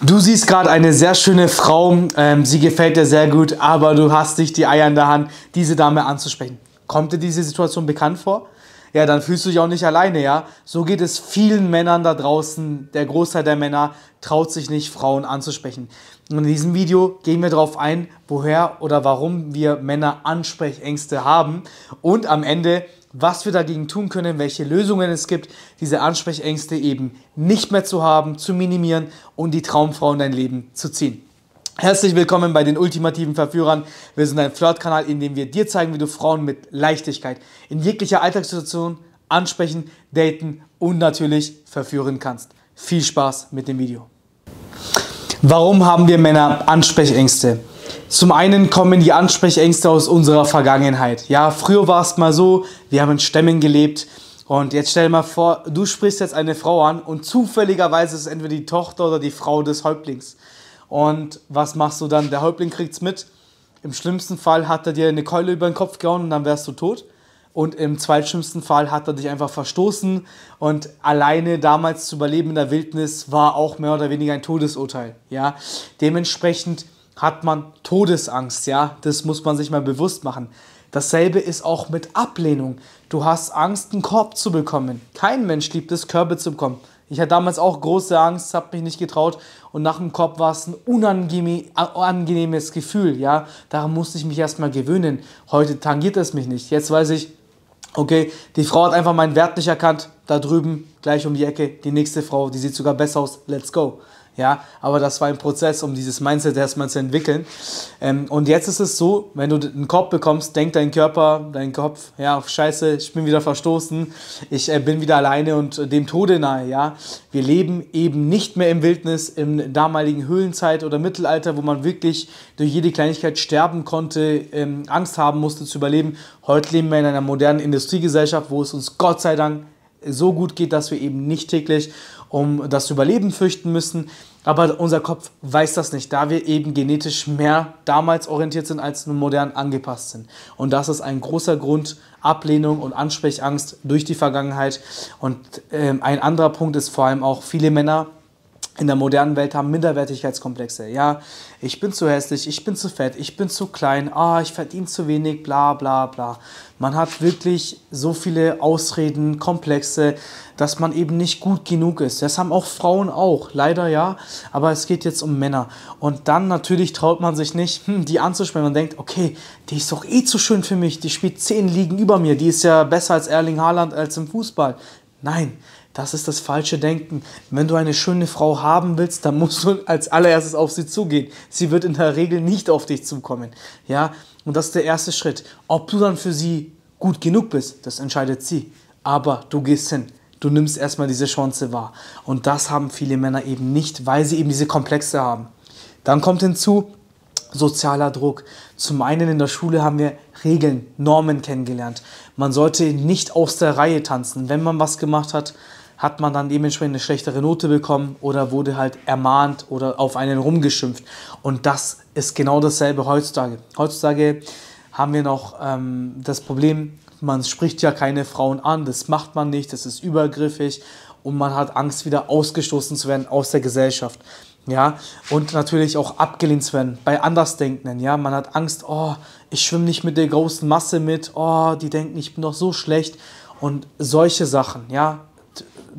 Du siehst gerade eine sehr schöne Frau, ähm, sie gefällt dir sehr gut, aber du hast nicht die Eier in der Hand, diese Dame anzusprechen. Kommt dir diese Situation bekannt vor? Ja, dann fühlst du dich auch nicht alleine, ja? So geht es vielen Männern da draußen. Der Großteil der Männer traut sich nicht, Frauen anzusprechen. Und in diesem Video gehen wir darauf ein, woher oder warum wir Männer Ansprechängste haben und am Ende, was wir dagegen tun können, welche Lösungen es gibt, diese Ansprechängste eben nicht mehr zu haben, zu minimieren und die Traumfrau in dein Leben zu ziehen. Herzlich willkommen bei den ultimativen Verführern. Wir sind ein Flirtkanal, in dem wir dir zeigen, wie du Frauen mit Leichtigkeit in jeglicher Alltagssituation ansprechen, daten und natürlich verführen kannst. Viel Spaß mit dem Video. Warum haben wir Männer Ansprechängste? Zum einen kommen die Ansprechängste aus unserer Vergangenheit. Ja, früher war es mal so, wir haben in Stämmen gelebt. Und jetzt stell dir mal vor, du sprichst jetzt eine Frau an und zufälligerweise ist es entweder die Tochter oder die Frau des Häuptlings. Und was machst du dann? Der Häuptling kriegt es mit. Im schlimmsten Fall hat er dir eine Keule über den Kopf gehauen und dann wärst du tot und im zweitschlimmsten Fall hat er dich einfach verstoßen und alleine damals zu überleben in der Wildnis war auch mehr oder weniger ein Todesurteil, ja. Dementsprechend hat man Todesangst, ja. Das muss man sich mal bewusst machen. Dasselbe ist auch mit Ablehnung. Du hast Angst, einen Korb zu bekommen. Kein Mensch liebt es, Körbe zu bekommen. Ich hatte damals auch große Angst, habe mich nicht getraut und nach dem Korb war es ein unangenehmes äh, Gefühl, ja. Daran musste ich mich erstmal gewöhnen. Heute tangiert es mich nicht. Jetzt weiß ich, Okay, die Frau hat einfach meinen Wert nicht erkannt. Da drüben, gleich um die Ecke, die nächste Frau, die sieht sogar besser aus. Let's go. Ja, aber das war ein Prozess, um dieses Mindset erstmal zu entwickeln. Ähm, und jetzt ist es so, wenn du einen Korb bekommst, denkt dein Körper, dein Kopf, ja, auf scheiße, ich bin wieder verstoßen, ich äh, bin wieder alleine und äh, dem Tode nahe, ja. Wir leben eben nicht mehr im Wildnis, im damaligen Höhlenzeit oder Mittelalter, wo man wirklich durch jede Kleinigkeit sterben konnte, ähm, Angst haben musste zu überleben. Heute leben wir in einer modernen Industriegesellschaft, wo es uns Gott sei Dank so gut geht, dass wir eben nicht täglich um das Überleben fürchten müssen. Aber unser Kopf weiß das nicht, da wir eben genetisch mehr damals orientiert sind, als nun modern angepasst sind. Und das ist ein großer Grund, Ablehnung und Ansprechangst durch die Vergangenheit. Und äh, ein anderer Punkt ist vor allem auch, viele Männer in der modernen Welt haben Minderwertigkeitskomplexe. Ja, ich bin zu hässlich, ich bin zu fett, ich bin zu klein, ah, ich verdiene zu wenig, bla bla bla. Man hat wirklich so viele Ausreden, Komplexe, dass man eben nicht gut genug ist. Das haben auch Frauen auch, leider ja, aber es geht jetzt um Männer. Und dann natürlich traut man sich nicht, hm, die anzusprechen. Man denkt, okay, die ist doch eh zu schön für mich, die spielt zehn Ligen über mir, die ist ja besser als Erling Haaland als im Fußball. Nein, das ist das falsche Denken. Wenn du eine schöne Frau haben willst, dann musst du als allererstes auf sie zugehen. Sie wird in der Regel nicht auf dich zukommen. Ja, und das ist der erste Schritt. Ob du dann für sie gut genug bist, das entscheidet sie. Aber du gehst hin. Du nimmst erstmal diese Chance wahr. Und das haben viele Männer eben nicht, weil sie eben diese Komplexe haben. Dann kommt hinzu sozialer Druck. Zum einen in der Schule haben wir Regeln, Normen kennengelernt. Man sollte nicht aus der Reihe tanzen. Wenn man was gemacht hat, hat man dann dementsprechend eine schlechtere Note bekommen oder wurde halt ermahnt oder auf einen rumgeschimpft. Und das ist genau dasselbe heutzutage. Heutzutage haben wir noch ähm, das Problem, man spricht ja keine Frauen an, das macht man nicht, das ist übergriffig und man hat Angst, wieder ausgestoßen zu werden aus der Gesellschaft. Ja, und natürlich auch abgelehnt zu werden bei Andersdenkenden. Ja, man hat Angst, oh, ich schwimme nicht mit der großen Masse mit, oh, die denken, ich bin doch so schlecht und solche Sachen. Ja,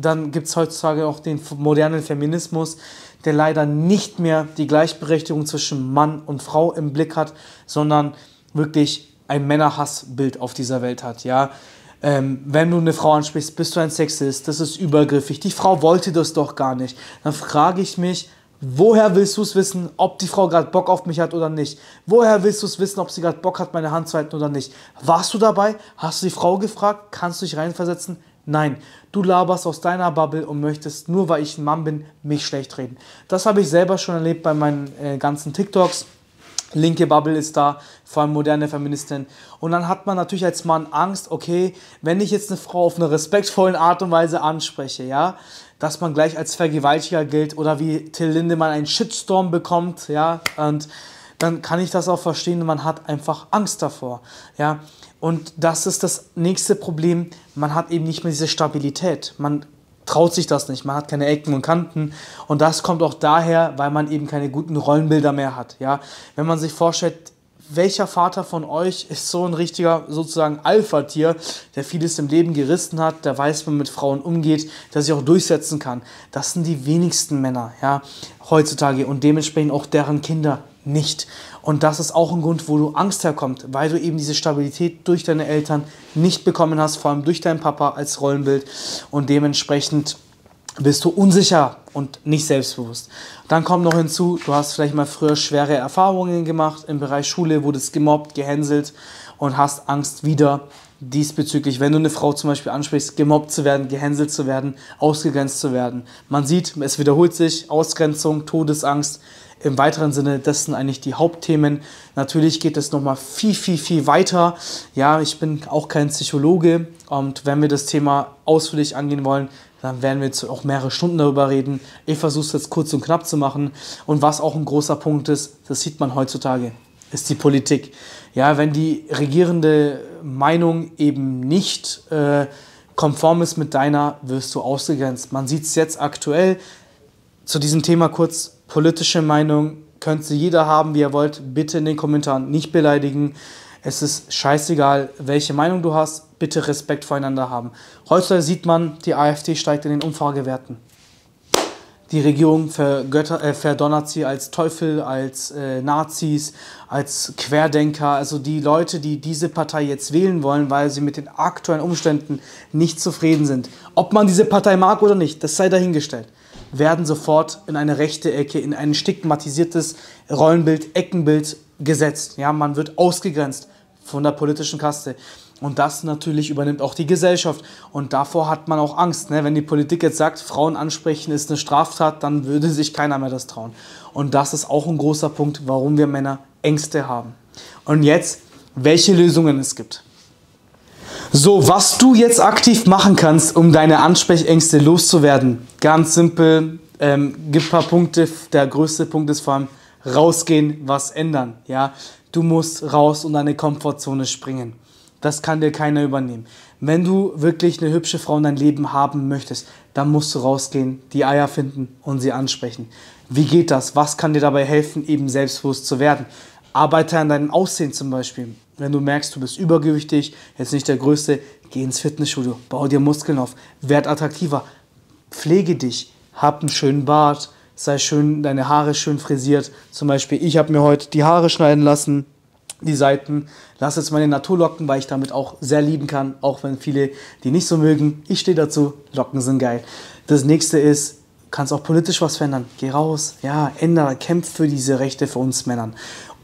dann gibt es heutzutage auch den modernen Feminismus, der leider nicht mehr die Gleichberechtigung zwischen Mann und Frau im Blick hat, sondern wirklich ein Männerhassbild auf dieser Welt hat. Ja, ähm, wenn du eine Frau ansprichst, bist du ein Sexist, das ist übergriffig, die Frau wollte das doch gar nicht. Dann frage ich mich, woher willst du es wissen, ob die Frau gerade Bock auf mich hat oder nicht? Woher willst du es wissen, ob sie gerade Bock hat, meine Hand zu halten oder nicht? Warst du dabei? Hast du die Frau gefragt? Kannst du dich reinversetzen? Nein, du laberst aus deiner Bubble und möchtest, nur weil ich ein Mann bin, mich schlecht reden. Das habe ich selber schon erlebt bei meinen äh, ganzen TikToks. Linke Bubble ist da, vor allem moderne Feministin. Und dann hat man natürlich als Mann Angst, okay, wenn ich jetzt eine Frau auf eine respektvolle Art und Weise anspreche, ja, dass man gleich als Vergewaltiger gilt oder wie Till Lindemann einen Shitstorm bekommt, ja, und dann kann ich das auch verstehen. Man hat einfach Angst davor. Ja? Und das ist das nächste Problem. Man hat eben nicht mehr diese Stabilität. Man traut sich das nicht. Man hat keine Ecken und Kanten. Und das kommt auch daher, weil man eben keine guten Rollenbilder mehr hat. Ja? Wenn man sich vorstellt, welcher Vater von euch ist so ein richtiger sozusagen Alpha-Tier, der vieles im Leben gerissen hat, der weiß, wie man mit Frauen umgeht, der sich auch durchsetzen kann. Das sind die wenigsten Männer, ja, heutzutage und dementsprechend auch deren Kinder nicht. Und das ist auch ein Grund, wo du Angst herkommt, weil du eben diese Stabilität durch deine Eltern nicht bekommen hast, vor allem durch deinen Papa als Rollenbild. Und dementsprechend bist du unsicher und nicht selbstbewusst. Dann kommt noch hinzu, du hast vielleicht mal früher schwere Erfahrungen gemacht im Bereich Schule, wurdest gemobbt, gehänselt und hast Angst wieder diesbezüglich, wenn du eine Frau zum Beispiel ansprichst, gemobbt zu werden, gehänselt zu werden, ausgegrenzt zu werden. Man sieht, es wiederholt sich, Ausgrenzung, Todesangst, im weiteren Sinne, das sind eigentlich die Hauptthemen. Natürlich geht es nochmal viel, viel, viel weiter. Ja, ich bin auch kein Psychologe und wenn wir das Thema ausführlich angehen wollen, dann werden wir jetzt auch mehrere Stunden darüber reden. Ich versuche es jetzt kurz und knapp zu machen. Und was auch ein großer Punkt ist, das sieht man heutzutage, ist die Politik. Ja, wenn die regierende Meinung eben nicht äh, konform ist mit deiner, wirst du ausgegrenzt. Man sieht es jetzt aktuell. Zu diesem Thema kurz politische Meinung könnte jeder haben, wie er wollt. Bitte in den Kommentaren nicht beleidigen. Es ist scheißegal, welche Meinung du hast. Bitte Respekt voreinander haben. Heutzutage sieht man, die AfD steigt in den Umfragewerten. Die Regierung vergötter, äh, verdonnert sie als Teufel, als äh, Nazis, als Querdenker. Also die Leute, die diese Partei jetzt wählen wollen, weil sie mit den aktuellen Umständen nicht zufrieden sind. Ob man diese Partei mag oder nicht, das sei dahingestellt werden sofort in eine rechte Ecke, in ein stigmatisiertes Rollenbild, Eckenbild gesetzt. Ja, man wird ausgegrenzt von der politischen Kaste. Und das natürlich übernimmt auch die Gesellschaft. Und davor hat man auch Angst. Ne? Wenn die Politik jetzt sagt, Frauen ansprechen ist eine Straftat, dann würde sich keiner mehr das trauen. Und das ist auch ein großer Punkt, warum wir Männer Ängste haben. Und jetzt, welche Lösungen es gibt. So, was du jetzt aktiv machen kannst, um deine Ansprechängste loszuwerden. Ganz simpel, ähm, gibt ein paar Punkte. Der größte Punkt ist vor allem rausgehen, was ändern. Ja, du musst raus und deine Komfortzone springen. Das kann dir keiner übernehmen. Wenn du wirklich eine hübsche Frau in dein Leben haben möchtest, dann musst du rausgehen, die Eier finden und sie ansprechen. Wie geht das? Was kann dir dabei helfen, eben selbstbewusst zu werden? Arbeite an deinem Aussehen zum Beispiel. Wenn du merkst, du bist übergewichtig, jetzt nicht der Größte, geh ins Fitnessstudio, bau dir Muskeln auf, werd attraktiver, pflege dich, hab einen schönen Bart, sei schön, deine Haare schön frisiert. Zum Beispiel, ich habe mir heute die Haare schneiden lassen, die Seiten. Lass jetzt meine Natur locken, weil ich damit auch sehr lieben kann, auch wenn viele die nicht so mögen. Ich stehe dazu, Locken sind geil. Das nächste ist, kannst auch politisch was verändern. Geh raus, ja, ändere, kämpf für diese Rechte für uns Männern.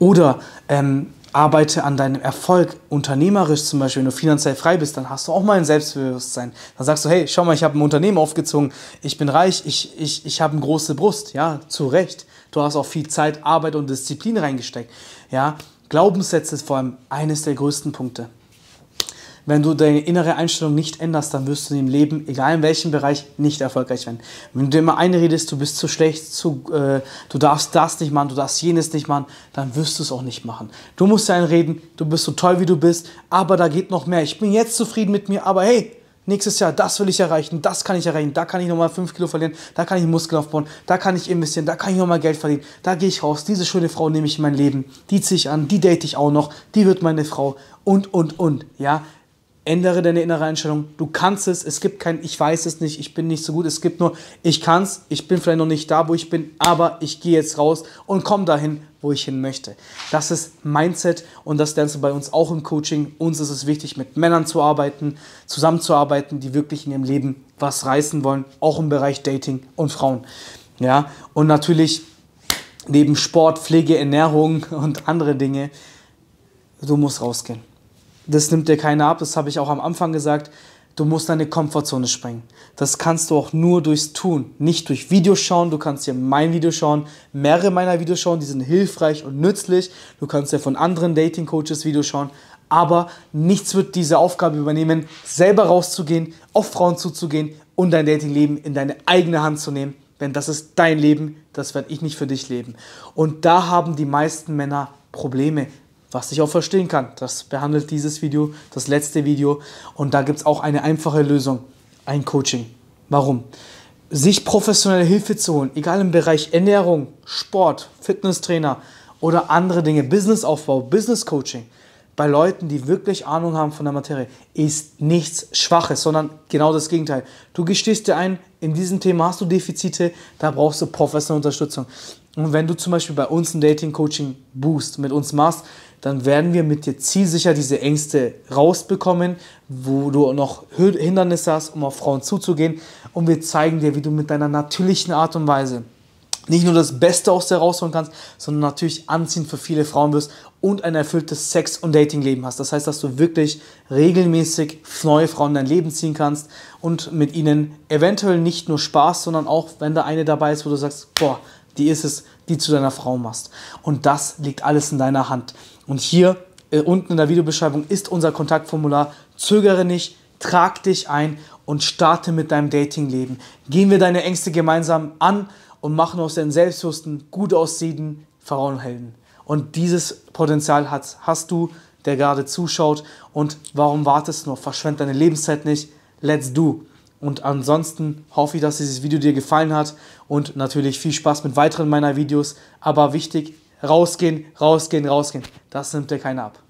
Oder ähm, arbeite an deinem Erfolg, unternehmerisch zum Beispiel, wenn du finanziell frei bist, dann hast du auch mal ein Selbstbewusstsein. Dann sagst du, hey, schau mal, ich habe ein Unternehmen aufgezogen, ich bin reich, ich, ich, ich habe eine große Brust, ja, zu Recht. Du hast auch viel Zeit, Arbeit und Disziplin reingesteckt, ja. Glaubenssätze ist vor allem eines der größten Punkte. Wenn du deine innere Einstellung nicht änderst, dann wirst du im Leben, egal in welchem Bereich, nicht erfolgreich werden. Wenn du immer einredest, du bist zu schlecht, zu, äh, du darfst das nicht machen, du darfst jenes nicht machen, dann wirst du es auch nicht machen. Du musst einreden, du bist so toll, wie du bist, aber da geht noch mehr. Ich bin jetzt zufrieden mit mir, aber hey, nächstes Jahr, das will ich erreichen, das kann ich erreichen, da kann ich nochmal 5 Kilo verlieren, da kann ich Muskeln aufbauen, da kann ich investieren, da kann ich nochmal Geld verdienen, da gehe ich raus, diese schöne Frau nehme ich in mein Leben, die ziehe ich an, die date ich auch noch, die wird meine Frau und, und, und, ja ändere deine innere Einstellung. Du kannst es. Es gibt kein Ich weiß es nicht, ich bin nicht so gut. Es gibt nur Ich kann es. Ich bin vielleicht noch nicht da, wo ich bin, aber ich gehe jetzt raus und komme dahin, wo ich hin möchte. Das ist Mindset und das lernst du bei uns auch im Coaching. Uns ist es wichtig, mit Männern zu arbeiten, zusammenzuarbeiten, die wirklich in ihrem Leben was reißen wollen, auch im Bereich Dating und Frauen. Ja, und natürlich neben Sport, Pflege, Ernährung und andere Dinge, du musst rausgehen. Das nimmt dir keiner ab, das habe ich auch am Anfang gesagt. Du musst deine Komfortzone sprengen. Das kannst du auch nur durchs Tun, nicht durch Videos schauen. Du kannst dir mein Video schauen, mehrere meiner Videos schauen, die sind hilfreich und nützlich. Du kannst ja von anderen Dating Coaches Videos schauen, aber nichts wird diese Aufgabe übernehmen, selber rauszugehen, auf Frauen zuzugehen und dein Dating-Leben in deine eigene Hand zu nehmen, denn das ist dein Leben, das werde ich nicht für dich leben. Und da haben die meisten Männer Probleme, was ich auch verstehen kann. Das behandelt dieses Video, das letzte Video und da gibt es auch eine einfache Lösung, ein Coaching. Warum? Sich professionelle Hilfe zu holen, egal im Bereich Ernährung, Sport, Fitnesstrainer oder andere Dinge, Businessaufbau, Business Coaching, bei Leuten, die wirklich Ahnung haben von der Materie, ist nichts Schwaches, sondern genau das Gegenteil. Du gestehst dir ein, in diesem Thema hast du Defizite, da brauchst du professionelle Unterstützung. Und wenn du zum Beispiel bei uns ein Dating-Coaching boost mit uns machst, dann werden wir mit dir zielsicher diese Ängste rausbekommen, wo du noch Hindernisse hast, um auf Frauen zuzugehen. Und wir zeigen dir, wie du mit deiner natürlichen Art und Weise nicht nur das Beste aus dir rausholen kannst, sondern natürlich anziehend für viele Frauen wirst und ein erfülltes Sex- und Datingleben hast. Das heißt, dass du wirklich regelmäßig neue Frauen in dein Leben ziehen kannst und mit ihnen eventuell nicht nur Spaß, sondern auch, wenn da eine dabei ist, wo du sagst, boah, die ist es, die zu deiner Frau machst. Und das liegt alles in deiner Hand. Und hier äh, unten in der Videobeschreibung ist unser Kontaktformular. Zögere nicht, trag dich ein und starte mit deinem Datingleben. Gehen wir deine Ängste gemeinsam an und machen aus deinen selbstbewussten, gut aussehenden Frauenhelden. Und dieses Potenzial hast, hast du, der gerade zuschaut. Und warum wartest du noch? Verschwend deine Lebenszeit nicht. Let's do. Und ansonsten hoffe ich, dass dieses Video dir gefallen hat und natürlich viel Spaß mit weiteren meiner Videos. Aber wichtig, rausgehen, rausgehen, rausgehen. Das nimmt dir keiner ab.